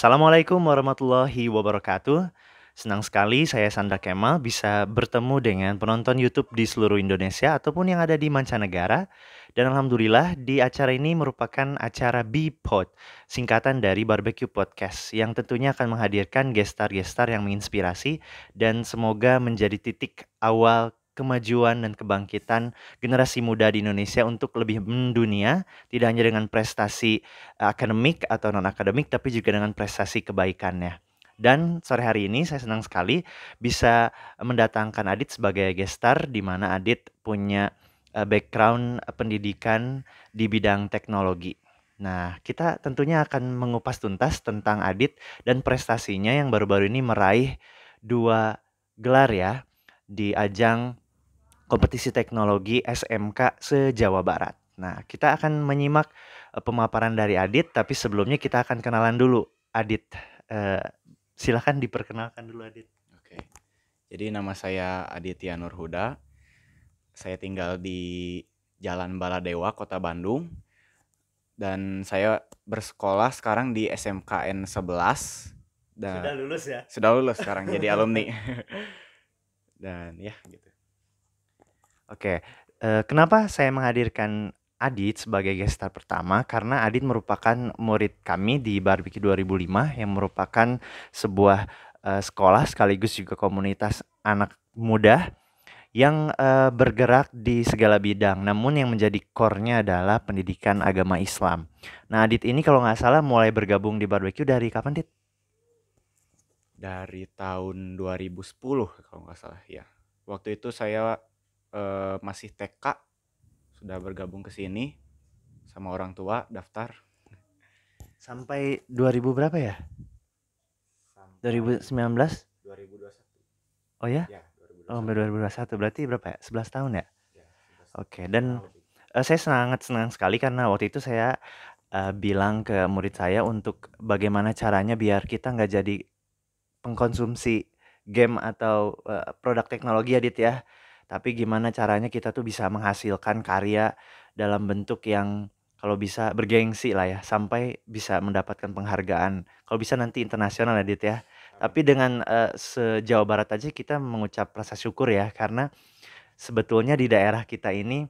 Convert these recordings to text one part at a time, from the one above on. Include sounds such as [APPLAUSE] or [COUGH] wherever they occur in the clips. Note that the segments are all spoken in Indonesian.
Assalamualaikum warahmatullahi wabarakatuh. Senang sekali saya Sandra Kemal bisa bertemu dengan penonton YouTube di seluruh Indonesia ataupun yang ada di mancanegara. Dan alhamdulillah di acara ini merupakan acara B-Pod, singkatan dari Barbecue Podcast yang tentunya akan menghadirkan gestar-gestar yang menginspirasi dan semoga menjadi titik awal kemajuan dan kebangkitan generasi muda di Indonesia untuk lebih mendunia, tidak hanya dengan prestasi eh, akademik atau non-akademik, tapi juga dengan prestasi kebaikannya. Dan sore hari ini saya senang sekali bisa mendatangkan Adit sebagai gestar di mana Adit punya eh, background pendidikan di bidang teknologi. Nah, kita tentunya akan mengupas tuntas tentang Adit dan prestasinya yang baru-baru ini meraih dua gelar ya di ajang Kompetisi Teknologi SMK se-Jawa Barat. Nah, kita akan menyimak eh, pemaparan dari Adit, tapi sebelumnya kita akan kenalan dulu. Adit, eh, silahkan diperkenalkan dulu Adit. Oke, jadi nama saya Aditya Nurhuda. Saya tinggal di Jalan Baladewa, Kota Bandung. Dan saya bersekolah sekarang di SMKN 11. Dan sudah lulus ya? Sudah lulus sekarang jadi alumni. [LAUGHS] dan ya gitu. Oke, uh, kenapa saya menghadirkan Adit sebagai guest star pertama, karena Adit merupakan murid kami di Barbecue 2005 yang merupakan sebuah, uh, sekolah sekaligus juga komunitas anak muda yang, uh, bergerak di segala bidang, namun yang menjadi core-nya adalah pendidikan agama Islam. Nah, Adit ini kalau nggak salah mulai bergabung di Barbecue dari kapan, Dit? Dari tahun 2010 kalau nggak salah, ya. Waktu itu saya uh, masih TK sudah bergabung ke sini sama orang tua daftar sampai 2000 berapa ya? Sampai 2019? 2021. Oh ya? ya 2021. Oh, puluh 2021 berarti berapa ya? 11 tahun ya? ya Oke, okay. dan uh, saya sangat senang sekali karena waktu itu saya uh, bilang ke murid saya untuk bagaimana caranya biar kita nggak jadi pengkonsumsi game atau uh, produk teknologi ya Dit ya tapi gimana caranya kita tuh bisa menghasilkan karya dalam bentuk yang kalau bisa bergengsi lah ya, sampai bisa mendapatkan penghargaan. Kalau bisa nanti internasional ya Dit ya. Tapi dengan eh, sejauh Barat aja kita mengucap rasa syukur ya karena sebetulnya di daerah kita ini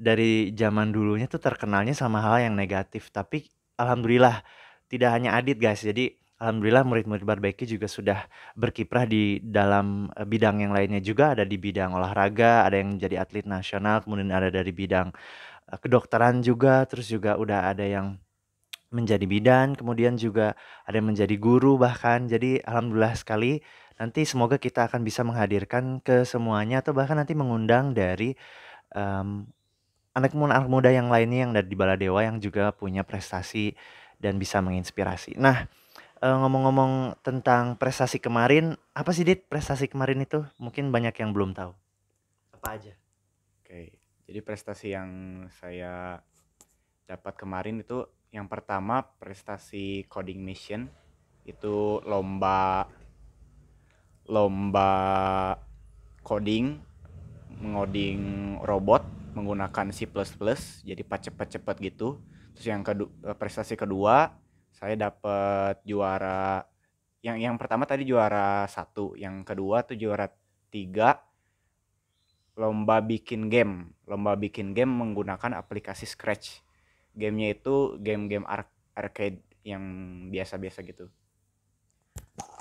dari zaman dulunya tuh terkenalnya sama hal yang negatif. Tapi alhamdulillah tidak hanya Adit guys. Jadi alhamdulillah murid-murid Barbeki juga sudah berkiprah di dalam eh, bidang yang lainnya juga ada di bidang olahraga, ada yang jadi atlet nasional, kemudian ada dari bidang eh, kedokteran juga, terus juga udah ada yang menjadi bidan, kemudian juga ada yang menjadi guru bahkan. Jadi alhamdulillah sekali nanti semoga kita akan bisa menghadirkan ke semuanya atau bahkan nanti mengundang dari um, anak muda anak muda yang lainnya yang ada di Baladewa yang juga punya prestasi dan bisa menginspirasi. Nah, Eh, ngomong-ngomong tentang prestasi kemarin, apa sih Dit prestasi kemarin itu? Mungkin banyak yang belum tahu. Apa aja? Oke, jadi prestasi yang saya dapat kemarin itu yang pertama prestasi coding mission itu lomba lomba coding mengoding robot menggunakan C++ jadi cepet-cepet gitu terus yang kedua prestasi kedua saya dapat juara yang yang pertama tadi juara satu yang kedua tuh juara tiga lomba bikin game lomba bikin game menggunakan aplikasi scratch gamenya itu game-game arcade yang biasa-biasa gitu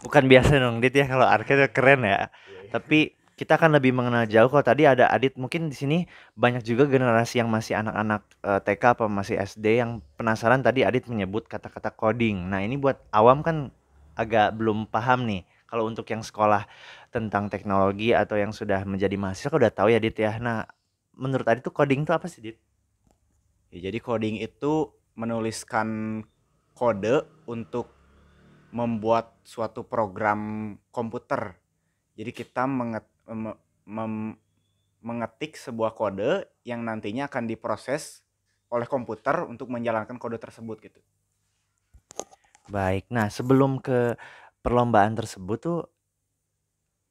bukan biasa dong dit ya kalau arcade keren ya yeah. tapi kita akan lebih mengenal jauh kalau tadi ada Adit mungkin di sini banyak juga generasi yang masih anak-anak uh, eh, TK apa masih SD yang penasaran tadi Adit menyebut kata-kata coding. Nah, ini buat awam kan agak belum paham nih. Kalau untuk yang sekolah tentang teknologi atau yang sudah menjadi mahasiswa udah tahu ya Adit ya. Nah, menurut Adit tuh coding tuh apa sih Adit? Ya, jadi coding itu menuliskan kode untuk membuat suatu program komputer. Jadi kita mengetahui mengetik sebuah kode yang nantinya akan diproses oleh komputer untuk menjalankan kode tersebut gitu. Baik. Nah, sebelum ke perlombaan tersebut tuh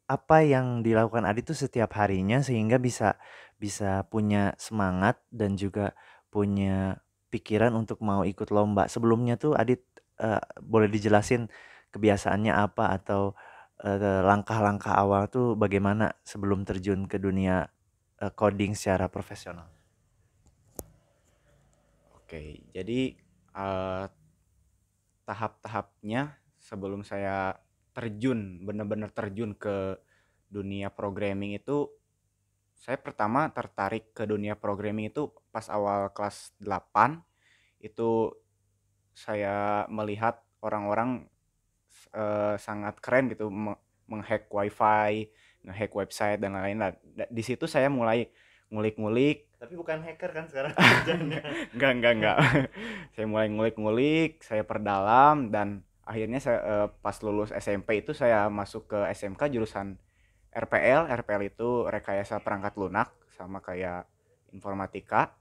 apa yang dilakukan Adi tuh setiap harinya sehingga bisa bisa punya semangat dan juga punya pikiran untuk mau ikut lomba. Sebelumnya tuh Adit uh, boleh dijelasin kebiasaannya apa atau langkah eh, langkah-langkah awal tuh bagaimana sebelum terjun ke dunia, uh, coding secara profesional? Oke, jadi, uh, tahap-tahapnya sebelum saya terjun, benar-benar terjun ke dunia programming itu, saya pertama tertarik ke dunia programming itu pas awal kelas 8, itu saya melihat orang-orang uh, sangat keren gitu menghack wifi ngehack website dan lain-lain lah di situ saya mulai ngulik-ngulik tapi bukan hacker kan sekarang [LAUGHS] enggak enggak enggak [LAUGHS] saya mulai ngulik-ngulik saya perdalam dan akhirnya saya uh, pas lulus SMP itu saya masuk ke SMK jurusan RPL RPL itu rekayasa perangkat lunak sama kayak informatika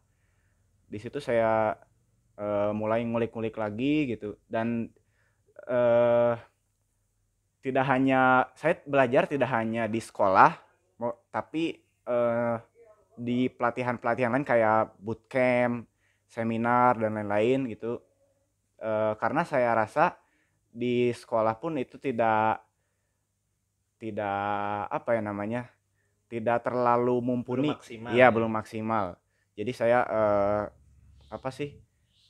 di situ saya uh, mulai ngulik-ngulik lagi gitu dan eh, tidak hanya saya belajar tidak hanya di sekolah tapi eh, di pelatihan-pelatihan lain kayak bootcamp, seminar dan lain-lain gitu. Eh, karena saya rasa di sekolah pun itu tidak tidak apa ya namanya? tidak terlalu mumpuni. Belum maksimal. Iya, ya. belum maksimal. Jadi saya eh, apa sih?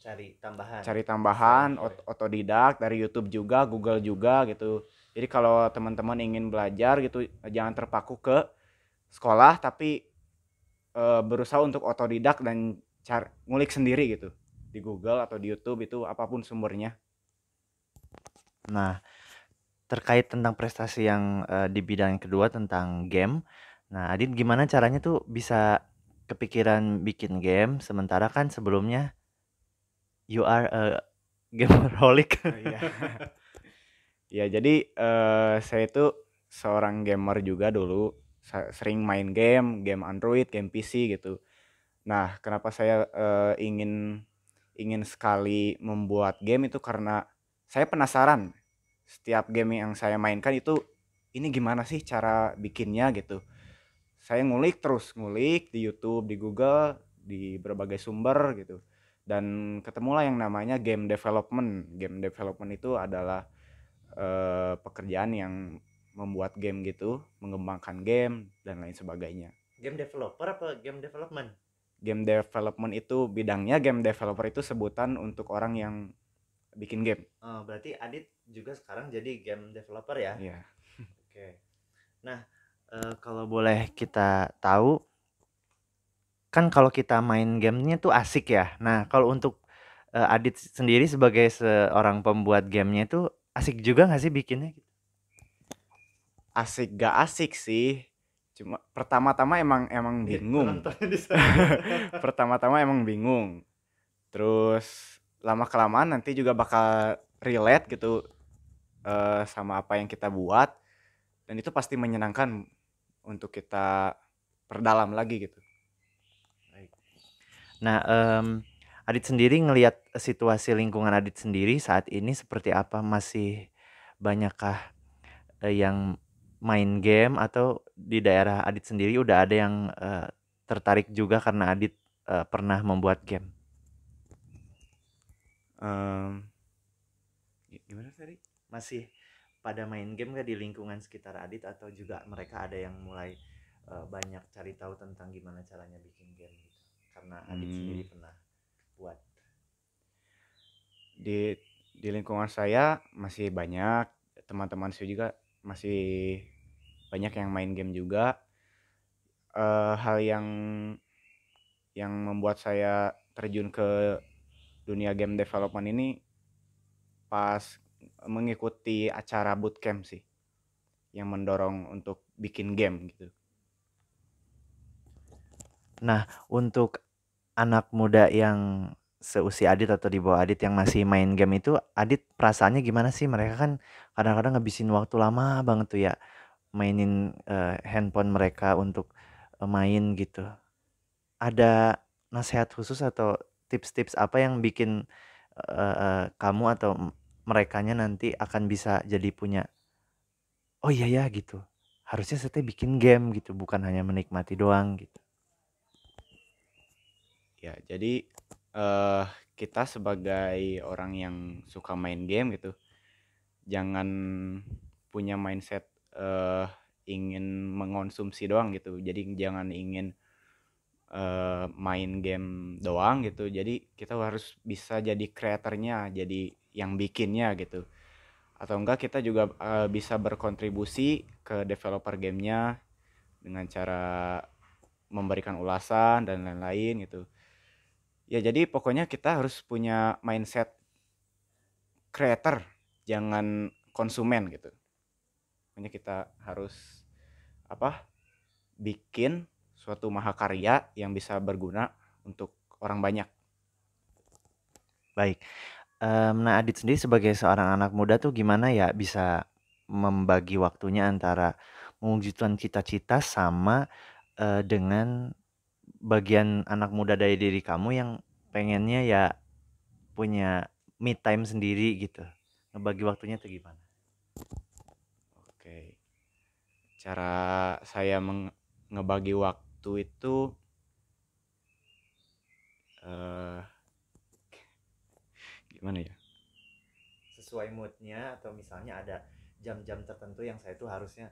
cari tambahan cari tambahan ot otodidak dari YouTube juga Google juga gitu jadi kalau teman-teman ingin belajar gitu jangan terpaku ke sekolah tapi e, berusaha untuk otodidak dan cari ngulik sendiri gitu di Google atau di YouTube itu apapun sumbernya nah terkait tentang prestasi yang e, di bidang kedua tentang game nah Adit gimana caranya tuh bisa kepikiran bikin game sementara kan sebelumnya you are a gamer [LAUGHS] oh, iya. ya jadi uh, saya itu seorang gamer juga dulu sering main game, game Android, game PC gitu. Nah, kenapa saya uh, ingin ingin sekali membuat game itu karena saya penasaran setiap game yang saya mainkan itu ini gimana sih cara bikinnya gitu. Saya ngulik terus, ngulik di YouTube, di Google, di berbagai sumber gitu dan ketemulah yang namanya game development. Game development itu adalah uh, pekerjaan yang membuat game gitu, mengembangkan game dan lain sebagainya. Game developer apa game development? Game development itu bidangnya game developer itu sebutan untuk orang yang bikin game. Oh, berarti Adit juga sekarang jadi game developer ya? Iya. Yeah. Oke. Okay. Nah, uh, kalau boleh kita tahu Kan kalau kita main gamenya tuh asik ya. Nah, kalau untuk, uh, Adit sendiri sebagai seorang pembuat gamenya nya itu asik juga nggak sih bikinnya? Asik gak asik sih. Cuma pertama-tama emang emang iya, bingung. [LAUGHS] Pertama-tama emang bingung. Terus lama-kelamaan nanti juga bakal relate gitu, uh, sama apa yang kita buat dan itu pasti menyenangkan untuk kita perdalam lagi gitu. Nah, um, Adit sendiri ngelihat situasi lingkungan Adit sendiri saat ini seperti apa? Masih banyakkah, eh, yang main game atau di daerah Adit sendiri udah ada yang, uh, tertarik juga karena Adit, uh, pernah membuat game? Um, gimana tadi? Masih pada main game gak di lingkungan sekitar Adit atau juga mereka ada yang mulai, uh, banyak cari tahu tentang gimana caranya bikin game? karena hmm. adik sendiri pernah buat di di lingkungan saya masih banyak teman-teman saya juga masih banyak yang main game juga uh, hal yang yang membuat saya terjun ke dunia game development ini pas mengikuti acara bootcamp sih yang mendorong untuk bikin game gitu. Nah, untuk anak muda yang seusia Adit atau di bawah Adit yang masih main game itu Adit perasaannya gimana sih mereka kan kadang-kadang ngabisin waktu lama banget tuh ya mainin uh, handphone mereka untuk uh, main gitu ada nasihat khusus atau tips-tips apa yang bikin uh, uh, kamu atau merekanya nanti akan bisa jadi punya oh iya ya gitu harusnya setiap bikin game gitu bukan hanya menikmati doang gitu ya jadi uh, kita sebagai orang yang suka main game gitu jangan punya mindset uh, ingin mengonsumsi doang gitu jadi jangan ingin uh, main game doang gitu jadi kita harus bisa jadi kreatornya jadi yang bikinnya gitu atau enggak kita juga uh, bisa berkontribusi ke developer gamenya dengan cara memberikan ulasan dan lain-lain gitu ya jadi pokoknya kita harus punya mindset creator jangan konsumen gitu pokoknya kita harus apa bikin suatu mahakarya yang bisa berguna untuk orang banyak baik um, nah Adit sendiri sebagai seorang anak muda tuh gimana ya bisa membagi waktunya antara mewujudkan cita-cita sama uh, dengan bagian anak muda dari diri kamu yang pengennya ya punya me time sendiri gitu ngebagi waktunya tuh gimana oke cara saya meng ngebagi waktu itu uh, gimana ya sesuai moodnya atau misalnya ada jam-jam tertentu yang saya tuh harusnya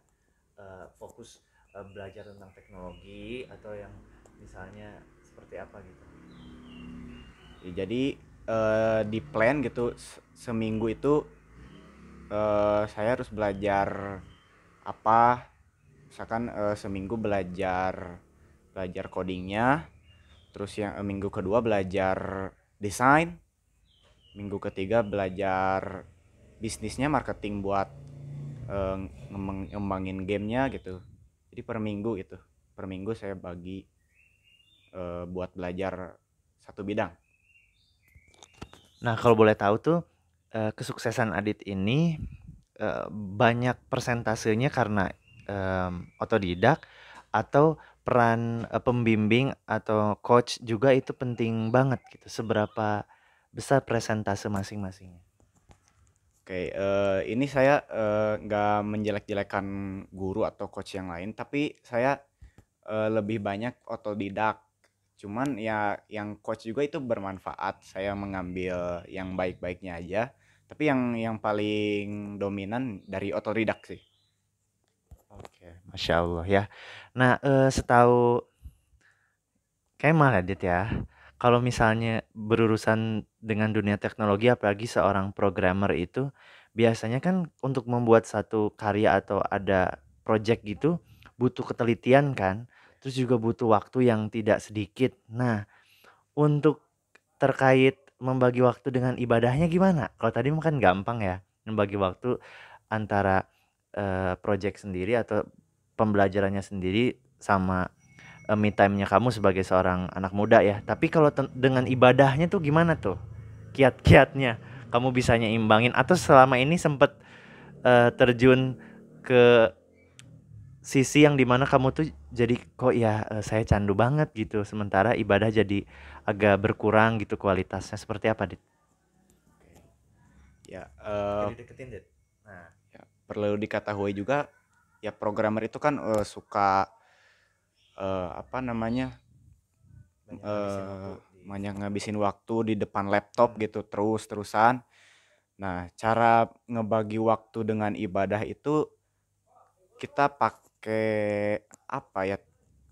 uh, fokus uh, belajar tentang teknologi atau yang misalnya seperti apa gitu ya, jadi uh, di plan gitu seminggu itu uh, saya harus belajar apa misalkan uh, seminggu belajar belajar codingnya terus yang uh, minggu kedua belajar desain minggu ketiga belajar bisnisnya marketing buat uh, ngembangin gamenya gitu jadi per minggu itu per minggu saya bagi e, buat belajar satu bidang. Nah, kalau boleh tahu tuh e, kesuksesan Adit ini e, banyak persentasenya karena e, otodidak atau peran e, pembimbing atau coach juga itu penting banget gitu. Seberapa besar persentase masing-masingnya? Oke, okay, uh, ini saya nggak uh, menjelek-jelekan guru atau coach yang lain, tapi saya uh, lebih banyak otodidak cuman ya yang coach juga itu bermanfaat saya mengambil yang baik-baiknya aja tapi yang yang paling dominan dari otoridak sih oke masya allah ya nah eh, setahu kayak Adit ya kalau misalnya berurusan dengan dunia teknologi apalagi seorang programmer itu biasanya kan untuk membuat satu karya atau ada project gitu butuh ketelitian kan terus juga butuh waktu yang tidak sedikit. Nah, untuk terkait membagi waktu dengan ibadahnya gimana? Kalau tadi kan gampang ya, membagi waktu antara uh, project sendiri atau pembelajarannya sendiri sama uh, me time-nya kamu sebagai seorang anak muda ya. Tapi kalau dengan ibadahnya tuh gimana tuh? Kiat-kiatnya kamu bisanya imbangin atau selama ini sempat uh, eh, terjun ke sisi yang dimana kamu tuh jadi kok ya saya candu banget gitu sementara ibadah jadi agak berkurang gitu kualitasnya seperti apa dit? Ya, uh, perlu diketahui juga ya programmer itu kan uh, suka uh, apa namanya banyak uh, ngabisin waktu di depan laptop hmm. gitu terus terusan. Nah cara ngebagi waktu dengan ibadah itu kita pak pakai apa ya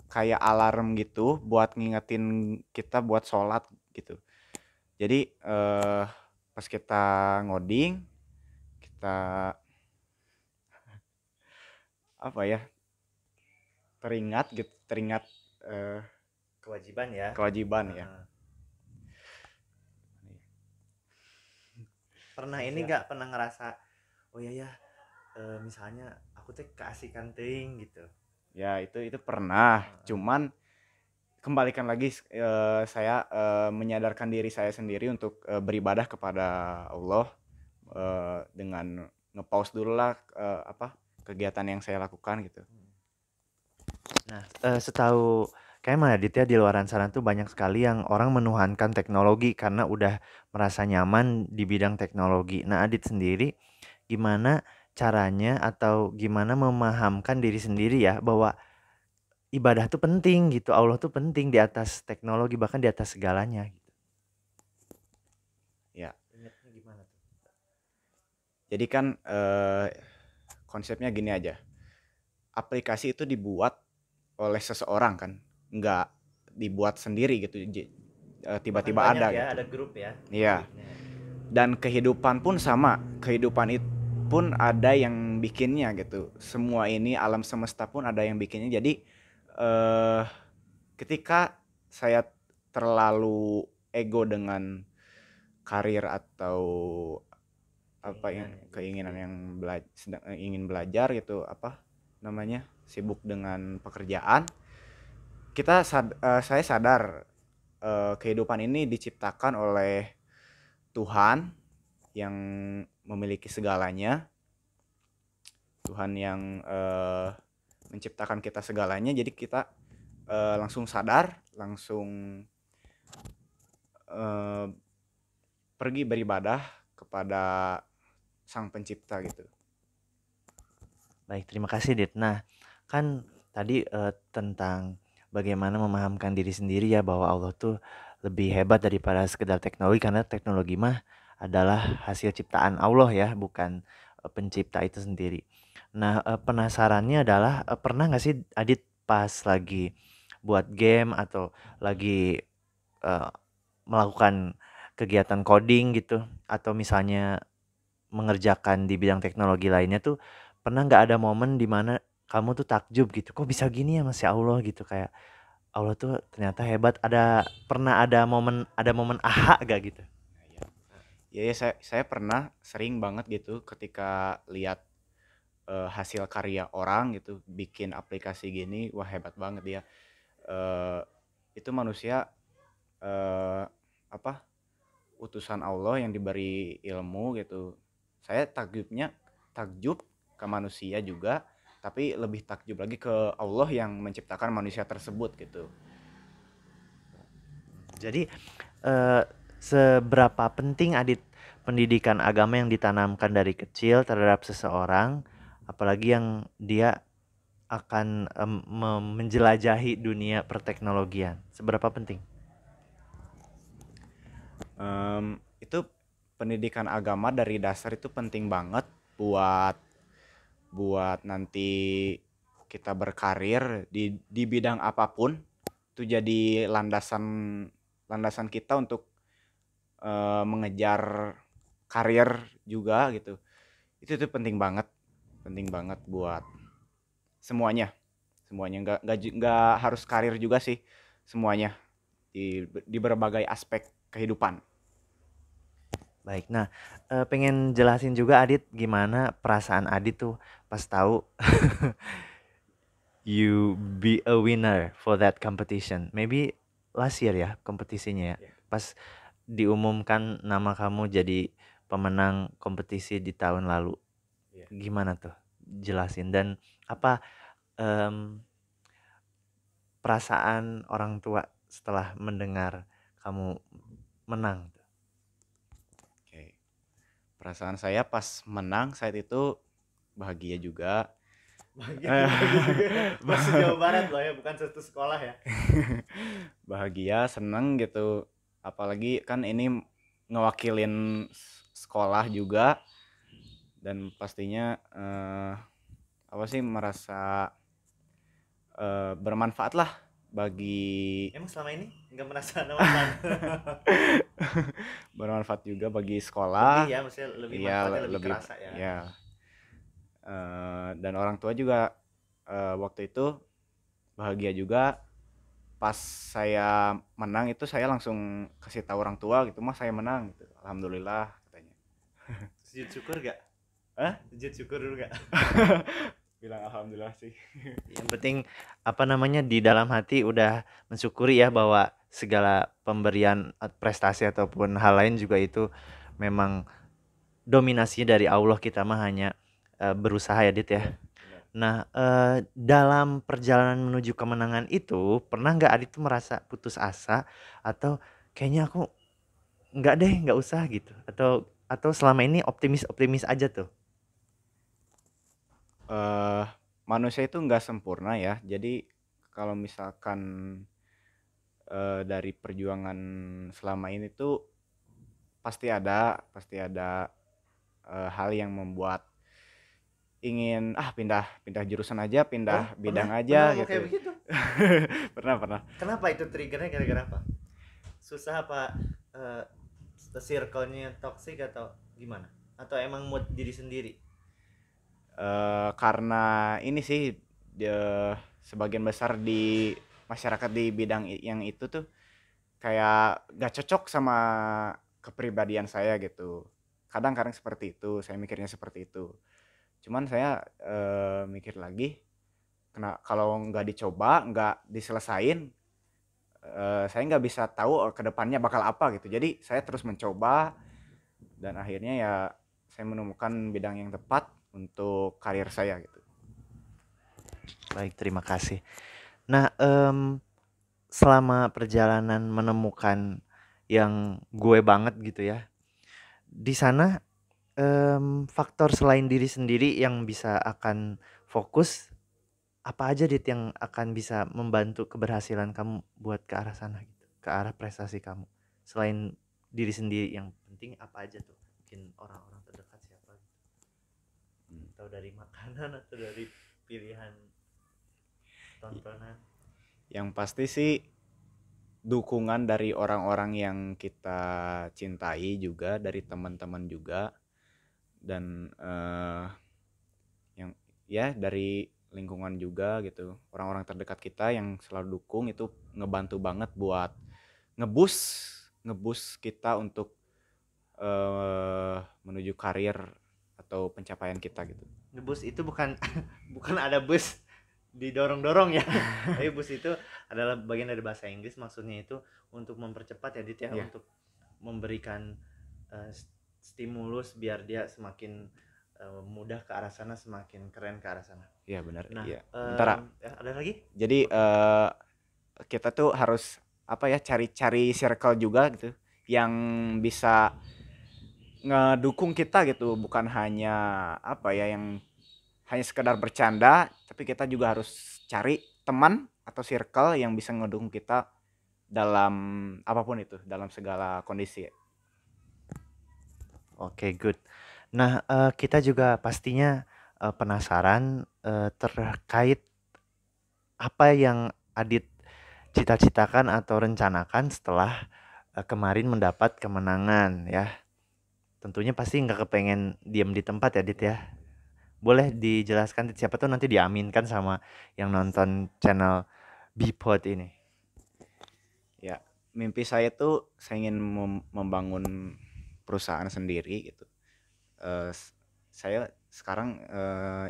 kayak alarm gitu buat ngingetin kita buat sholat gitu jadi eh, pas kita ngoding kita apa ya teringat gitu teringat eh, kewajiban ya kewajiban ya pernah ini iya. nggak ya. pernah ngerasa oh ya ya misalnya aku teh keasikan ting gitu ya itu itu pernah hmm. cuman kembalikan lagi uh, saya uh, menyadarkan diri saya sendiri untuk uh, beribadah kepada Allah uh, dengan ngepaus dulu lah uh, apa kegiatan yang saya lakukan gitu hmm. nah uh, setahu kayak mana Aditya di luaran sana tuh banyak sekali yang orang menuhankan teknologi karena udah merasa nyaman di bidang teknologi nah Adit sendiri gimana caranya atau gimana memahamkan diri sendiri ya bahwa ibadah tuh penting gitu Allah tuh penting di atas teknologi bahkan di atas segalanya gitu ya gimana tuh jadi kan eh, konsepnya gini aja aplikasi itu dibuat oleh seseorang kan nggak dibuat sendiri gitu eh, tiba-tiba ada ya, gitu. ada grup ya iya dan kehidupan pun sama kehidupan itu pun ada yang bikinnya gitu semua ini alam semesta pun ada yang bikinnya jadi eh, ketika saya terlalu ego dengan karir atau apa yang ya, gitu. keinginan yang bela sedang, eh, ingin belajar gitu apa namanya sibuk dengan pekerjaan kita sad, uh, saya sadar uh, kehidupan ini diciptakan oleh Tuhan yang memiliki segalanya, Tuhan yang uh, menciptakan kita segalanya. Jadi kita uh, langsung sadar, langsung uh, pergi beribadah kepada Sang Pencipta gitu. Baik, terima kasih Dit. Nah, kan tadi uh, tentang bagaimana memahamkan diri sendiri ya bahwa Allah tuh lebih hebat daripada sekedar teknologi karena teknologi mah adalah hasil ciptaan Allah ya, bukan e, pencipta itu sendiri. Nah, e, penasarannya adalah e, pernah nggak sih Adit pas lagi buat game atau lagi uh, melakukan kegiatan coding gitu atau misalnya mengerjakan di bidang teknologi lainnya tuh pernah nggak ada momen dimana kamu tuh takjub gitu kok bisa gini ya ya Allah gitu kayak Allah tuh ternyata hebat ada pernah ada momen ada momen aha gak gitu ya, ya saya saya pernah sering banget gitu ketika lihat uh, hasil karya orang gitu bikin aplikasi gini wah hebat banget dia uh, itu manusia uh, apa utusan Allah yang diberi ilmu gitu saya takjubnya takjub ke manusia juga tapi lebih takjub lagi ke Allah yang menciptakan manusia tersebut gitu jadi uh, seberapa penting adit pendidikan agama yang ditanamkan dari kecil terhadap seseorang apalagi yang dia akan um, menjelajahi dunia perteknologian seberapa penting um, itu pendidikan agama dari dasar itu penting banget buat buat nanti kita berkarir di di bidang apapun itu jadi landasan landasan kita untuk Eh, mengejar karir juga gitu itu tuh penting banget penting banget buat semuanya semuanya nggak nggak nggak harus karir juga sih semuanya di di berbagai aspek kehidupan baik nah eh, pengen jelasin juga Adit gimana perasaan Adit tuh pas tahu [LAUGHS] you be a winner for that competition maybe last year ya kompetisinya ya yeah. pas diumumkan nama kamu jadi pemenang kompetisi di tahun lalu. Yeah. Gimana tuh? Jelasin dan apa um, perasaan orang tua setelah mendengar kamu menang? Oke. Perasaan saya pas menang saat itu bahagia juga. Bahagia, bahagia juga. Gitu. [LAUGHS] Jawa Barat loh ya, bukan satu sekolah ya. bahagia, seneng gitu apalagi kan ini ngewakilin sekolah juga dan pastinya eh, apa sih merasa eh, bermanfaat lah bagi emang selama ini nggak merasa bermanfaat [LAUGHS] juga bagi sekolah lebih ya maksudnya lebih ya, lebih, lebih kerasa ya, ya. Uh, dan orang tua juga uh, waktu itu bahagia juga pas saya menang itu saya langsung kasih tahu orang tua gitu mah saya menang gitu alhamdulillah katanya [LAUGHS] sujud syukur gak Hah? sujud syukur dulu gak [LAUGHS] bilang alhamdulillah sih iya, yang penting apa namanya di dalam hati udah mensyukuri ya bahwa segala pemberian eh, prestasi ataupun hal lain juga itu memang dominasinya dari Allah kita mah hanya eh, berusaha ya dit ya Nah, eh, dalam perjalanan menuju kemenangan itu, pernah nggak Adit tuh merasa putus asa atau kayaknya aku nggak deh, nggak usah gitu atau atau selama ini optimis-optimis aja tuh? uh, manusia itu nggak sempurna ya. Jadi kalau misalkan, uh, dari perjuangan selama ini tuh pasti ada pasti ada, uh, hal yang membuat ingin ah pindah pindah jurusan aja pindah oh, bidang pernah, aja pernah gitu kayak begitu [LAUGHS] pernah pernah kenapa itu triggernya gara-gara apa susah apa uh, circle-nya toxic atau gimana atau emang mood diri sendiri uh, karena ini sih uh, sebagian besar di masyarakat di bidang yang itu tuh kayak gak cocok sama kepribadian saya gitu kadang-kadang seperti itu saya mikirnya seperti itu cuman saya e, mikir lagi kena kalau nggak dicoba nggak diselesain e, saya nggak bisa tahu eh, kedepannya bakal apa gitu jadi saya terus mencoba dan akhirnya ya saya menemukan bidang yang tepat untuk karir saya gitu baik terima kasih nah um, selama perjalanan menemukan yang gue banget gitu ya di sana um, faktor selain diri sendiri yang bisa akan fokus, apa aja Dit yang akan bisa membantu keberhasilan kamu buat ke arah sana gitu, ke arah prestasi kamu? Selain diri sendiri yang penting apa aja tuh? Mungkin orang-orang terdekat siapa gitu? Hmm. Atau dari makanan [LAUGHS] atau dari pilihan tontonan? Yang pasti sih dukungan dari orang-orang yang kita cintai juga, dari teman-teman juga dan uh, yang ya dari lingkungan juga gitu orang-orang terdekat kita yang selalu dukung itu ngebantu banget buat ngebus ngebus kita untuk uh, menuju karir atau pencapaian kita gitu ngebus itu bukan [LAUGHS] bukan ada bus didorong-dorong ya [LAUGHS] tapi bus itu adalah bagian dari bahasa Inggris maksudnya itu untuk mempercepat ya Dit ya yeah. untuk memberikan uh, stimulus biar dia semakin uh, mudah ke arah sana semakin keren ke arah sana iya benar nah iya. Eh, Bentar, um, ada lagi jadi uh, kita tuh harus apa ya cari-cari circle juga gitu yang bisa ngedukung kita gitu bukan hanya apa ya yang hanya sekedar bercanda tapi kita juga harus cari teman atau circle yang bisa ngedukung kita dalam apapun itu dalam segala kondisi Oke, good. Nah, uh, kita juga pastinya, uh, penasaran, uh, terkait apa yang Adit cita-citakan atau rencanakan setelah, uh, kemarin mendapat kemenangan ya. Tentunya pasti nggak kepengen diam di tempat ya, Adit ya? Boleh dijelaskan, siapa tuh nanti diaminkan sama yang nonton channel BPOD ini. Ya, mimpi saya tuh saya ingin mem membangun perusahaan sendiri gitu uh, saya sekarang uh,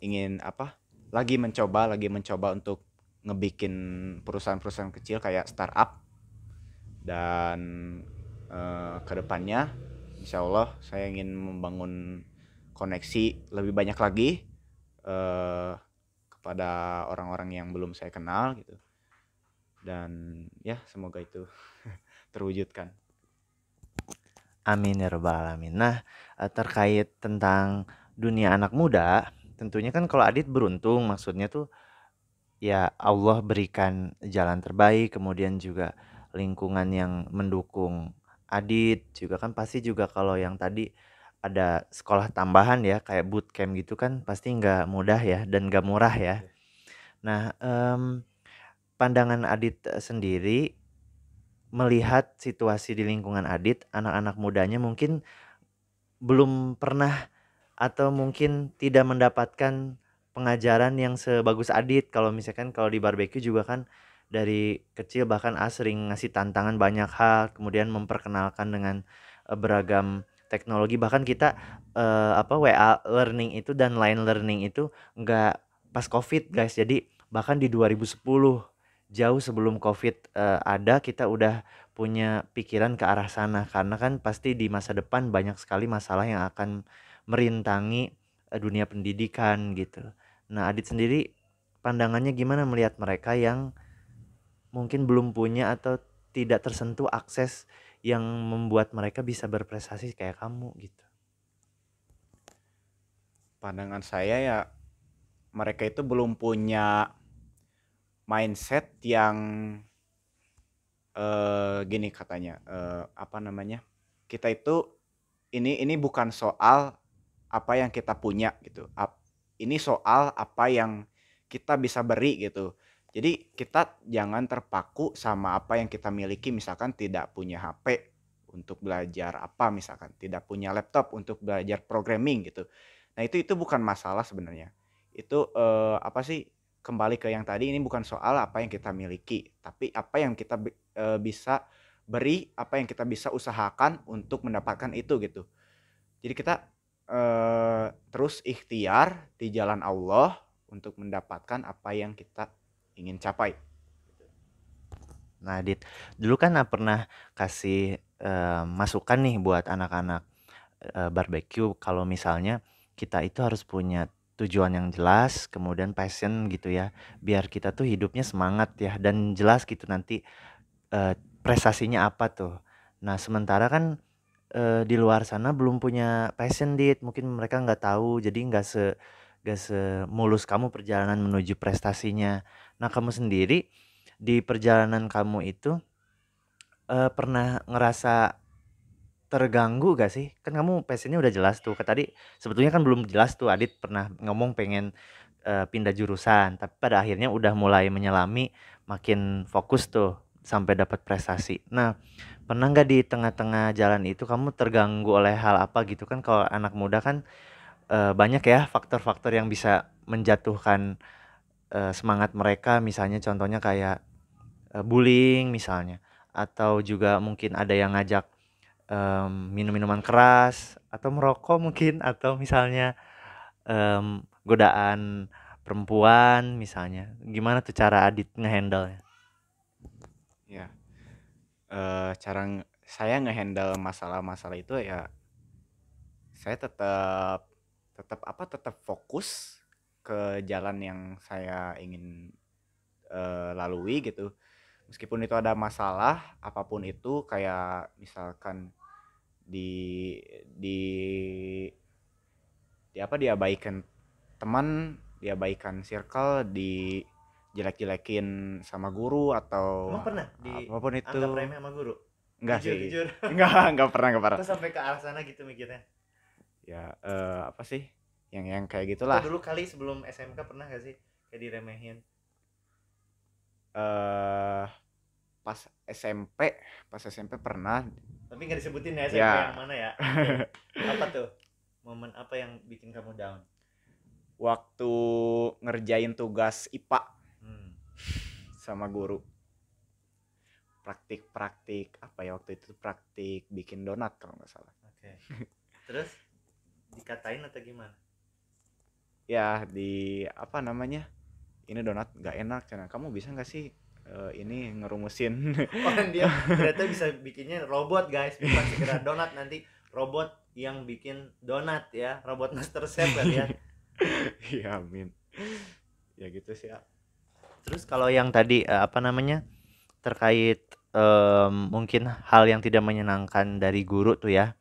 ingin apa lagi mencoba lagi mencoba untuk ngebikin perusahaan-perusahaan kecil kayak startup dan uh, eh, kedepannya insya Allah saya ingin membangun koneksi lebih banyak lagi uh, kepada orang-orang yang belum saya kenal gitu dan ya semoga itu [LAUGHS] terwujudkan Amin ya rabbal alamin. Nah, eh, terkait tentang dunia anak muda, tentunya kan kalau Adit beruntung maksudnya tuh ya Allah berikan jalan terbaik, kemudian juga lingkungan yang mendukung Adit juga kan pasti juga kalau yang tadi ada sekolah tambahan ya kayak bootcamp gitu kan pasti nggak mudah ya dan nggak murah ya. Iya. Nah, um, pandangan Adit eh, sendiri melihat situasi di lingkungan Adit, anak-anak mudanya mungkin belum pernah atau mungkin tidak mendapatkan pengajaran yang sebagus Adit. Kalau misalkan kalau di barbecue juga kan dari kecil bahkan A sering ngasih tantangan banyak hal, kemudian memperkenalkan dengan eh, beragam teknologi bahkan kita eh, apa WA learning itu dan lain learning itu nggak pas covid guys jadi bahkan di 2010 jauh sebelum COVID uh, ada kita udah punya pikiran ke arah sana karena kan pasti di masa depan banyak sekali masalah yang akan merintangi eh, dunia pendidikan gitu. Nah, Adit sendiri pandangannya gimana melihat mereka yang mungkin belum punya atau tidak tersentuh akses yang membuat mereka bisa berprestasi kayak kamu gitu. Pandangan saya ya mereka itu belum punya mindset yang uh, gini katanya uh, apa namanya kita itu ini ini bukan soal apa yang kita punya gitu ini soal apa yang kita bisa beri gitu jadi kita jangan terpaku sama apa yang kita miliki misalkan tidak punya HP untuk belajar apa misalkan tidak punya laptop untuk belajar programming gitu nah itu itu bukan masalah sebenarnya itu eh, apa sih kembali ke yang tadi ini bukan soal apa yang kita miliki tapi apa yang kita e, bisa beri apa yang kita bisa usahakan untuk mendapatkan itu gitu jadi kita e, terus ikhtiar di jalan Allah untuk mendapatkan apa yang kita ingin capai nah Dit dulu kan pernah kasih e, masukan nih buat anak-anak e, barbecue kalau misalnya kita itu harus punya tujuan yang jelas, kemudian passion gitu ya, biar kita tuh hidupnya semangat ya dan jelas gitu nanti uh, prestasinya apa tuh. Nah sementara kan uh, di luar sana belum punya passion dit, mungkin mereka nggak tahu, jadi nggak se gak semulus kamu perjalanan menuju prestasinya. Nah kamu sendiri di perjalanan kamu itu uh, pernah ngerasa terganggu gak sih? Kan kamu passionnya udah jelas tuh. Kan tadi sebetulnya kan belum jelas tuh Adit pernah ngomong pengen uh, pindah jurusan, tapi pada akhirnya udah mulai menyelami, makin fokus tuh sampai dapat prestasi. Nah, pernah gak di tengah-tengah jalan itu kamu terganggu oleh hal apa gitu kan? Kalau anak muda kan uh, banyak ya faktor-faktor yang bisa menjatuhkan uh, semangat mereka, misalnya contohnya kayak uh, bullying misalnya, atau juga mungkin ada yang ngajak um, minum-minuman keras atau merokok mungkin atau misalnya um, godaan perempuan misalnya gimana tuh cara Adit ngehandle ya uh, cara saya ngehandle masalah-masalah itu ya saya tetap tetap apa tetap fokus ke jalan yang saya ingin uh, lalui gitu meskipun itu ada masalah apapun itu kayak misalkan di di di apa diabaikan teman diabaikan circle di jelek-jelekin sama guru atau Emang pernah di apapun itu remeh sama guru enggak jujur, sih jujur. [LAUGHS] enggak enggak pernah enggak pernah Terus sampai ke arah sana gitu mikirnya ya uh, apa sih yang yang kayak gitulah Atau dulu kali sebelum SMK pernah gak sih kayak diremehin eh uh, pas SMP pas SMP pernah tapi nggak disebutin ya SMP yeah. yang mana ya apa tuh momen apa yang bikin kamu down waktu ngerjain tugas IPA hmm. sama guru praktik-praktik apa ya waktu itu praktik bikin donat kalau nggak salah oke okay. terus dikatain atau gimana ya di apa namanya ini donat nggak enak karena kamu bisa nggak sih uh, ini ngerumusin. [LAUGHS] Oh, dia ternyata bisa bikinnya robot guys, bukan segera donat nanti robot yang bikin donat ya, robot master chef kan ya. [LAUGHS] Iya, amin. Ya gitu sih. Ya. Terus kalau yang tadi eh, apa namanya? terkait um, mungkin hal yang tidak menyenangkan dari guru tuh ya.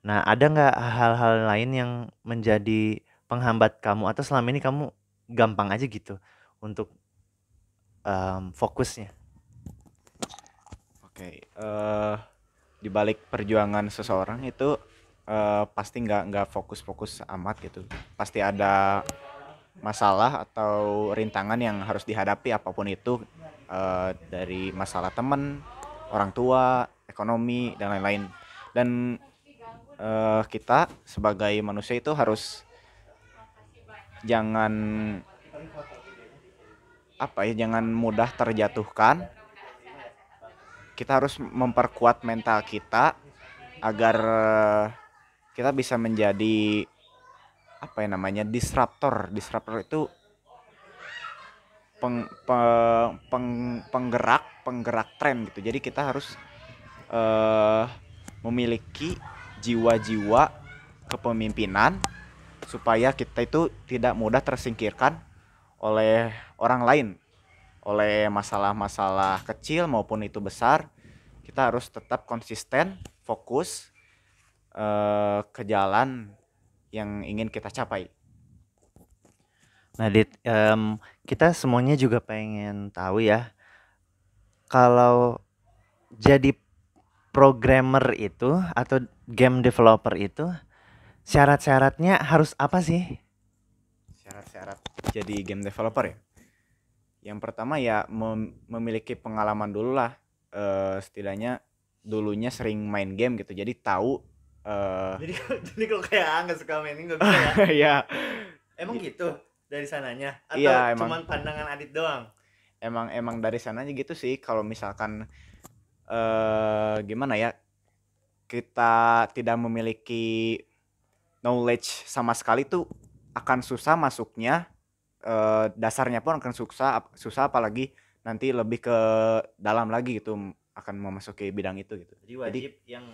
Nah, ada nggak hal-hal lain yang menjadi penghambat kamu atau selama ini kamu gampang aja gitu untuk um, fokusnya oke okay. uh, eh, di balik perjuangan seseorang itu uh, pasti nggak nggak fokus-fokus amat gitu pasti ada masalah atau rintangan yang harus dihadapi apapun itu uh, dari masalah teman orang tua ekonomi dan lain-lain dan uh, kita sebagai manusia itu harus jangan apa ya jangan mudah terjatuhkan kita harus memperkuat mental kita agar eh, kita bisa menjadi apa ya namanya disruptor disruptor itu peng, peng, peng penggerak penggerak tren gitu jadi kita harus uh, memiliki jiwa-jiwa kepemimpinan supaya kita itu tidak mudah tersingkirkan oleh orang lain oleh masalah-masalah kecil maupun itu besar kita harus tetap konsisten fokus eh, ke jalan yang ingin kita capai nah Dit, um, kita semuanya juga pengen tahu ya kalau jadi programmer itu atau game developer itu syarat-syaratnya harus apa sih syarat-syarat jadi game developer ya yang pertama ya mem memiliki pengalaman dulu lah uh, setidaknya dulunya sering main game gitu jadi tahu uh, jadi [LAUGHS] jadi kalau kayak nggak suka main ini game bisa ya [LAUGHS] iya. emang gitu. gitu dari sananya atau ya, emang, pandangan adit doang emang emang dari sananya gitu sih kalau misalkan uh, gimana ya kita tidak memiliki knowledge sama sekali tuh akan susah masuknya e, dasarnya pun akan susah susah apalagi nanti lebih ke dalam lagi gitu akan memasuki bidang itu gitu jadi wajib jadi, yang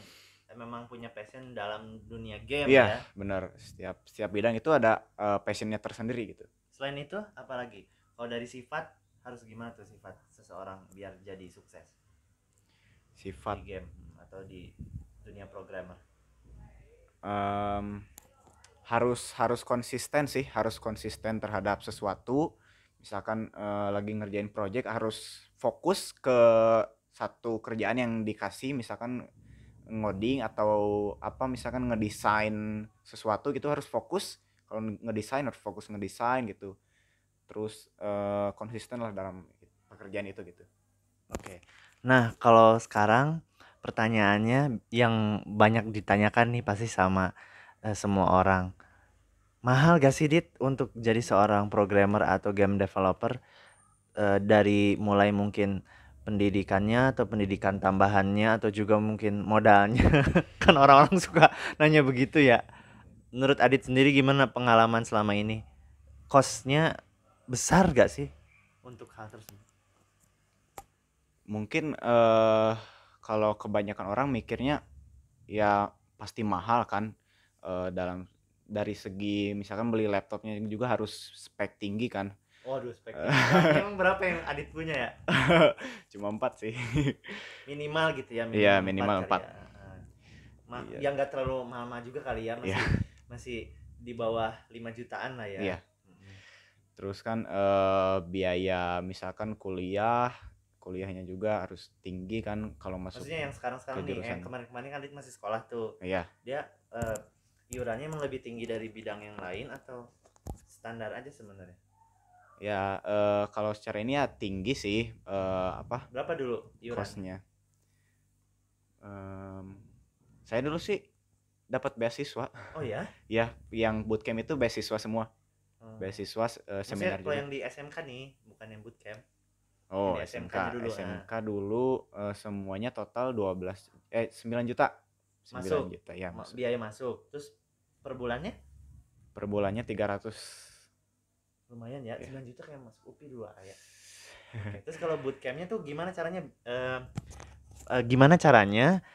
memang punya passion dalam dunia game iya, ya benar setiap setiap bidang itu ada e, passionnya tersendiri gitu selain itu apalagi kalau dari sifat harus gimana tuh sifat seseorang biar jadi sukses sifat di game atau di dunia programmer um, harus harus konsisten sih harus konsisten terhadap sesuatu misalkan uh, lagi ngerjain project harus fokus ke satu kerjaan yang dikasih misalkan ngoding atau apa misalkan ngedesain sesuatu gitu harus fokus kalau ngedesain harus fokus ngedesain gitu terus uh, konsisten lah dalam pekerjaan itu gitu oke okay. nah kalau sekarang pertanyaannya yang banyak ditanyakan nih pasti sama Eh, semua orang. Mahal gak sih Dit untuk jadi seorang programmer atau game developer uh, dari mulai mungkin pendidikannya atau pendidikan tambahannya atau juga mungkin modalnya [LAUGHS] kan orang-orang suka nanya begitu ya menurut Adit sendiri gimana pengalaman selama ini costnya besar gak sih untuk hal tersebut mungkin uh, kalau kebanyakan orang mikirnya ya pasti mahal kan uh, dalam dari segi misalkan beli laptopnya juga harus spek tinggi kan Waduh, spek eh, [LAUGHS] Emang berapa yang Adit punya ya? [LAUGHS] Cuma empat sih. [LAUGHS] minimal gitu ya. Minimal iya, minimal empat. Ya. Ah, ah. Ma iya. Yang gak terlalu mahal-mahal juga kali ya, masih ya. masih di bawah lima jutaan lah ya. Iya. Terus kan uh, biaya misalkan kuliah, kuliahnya juga harus tinggi kan kalau masuk. Maksudnya yang sekarang-sekarang nih, yang kemarin-kemarin kan Adit masih sekolah tuh. Iya. Dia uh, iurannya emang lebih tinggi dari bidang yang lain atau standar aja sebenarnya ya uh, kalau secara ini ya tinggi sih uh, apa berapa dulu iurannya? saya dulu sih dapat beasiswa oh ya [LAUGHS] ya yang bootcamp itu beasiswa semua hmm. beasiswa uh, seminar Maksudnya, kalau yang di SMK nih bukan yang bootcamp oh SMK SMK dulu, SMK ah. dulu uh, semuanya total 12 eh 9 juta masuk. juta ya masuk. biaya masuk terus per bulannya per bulannya 300 lumayan ya ya. 9 juta kayak masuk UPI dua ya okay. terus kalau bootcampnya tuh gimana caranya uh, uh, gimana caranya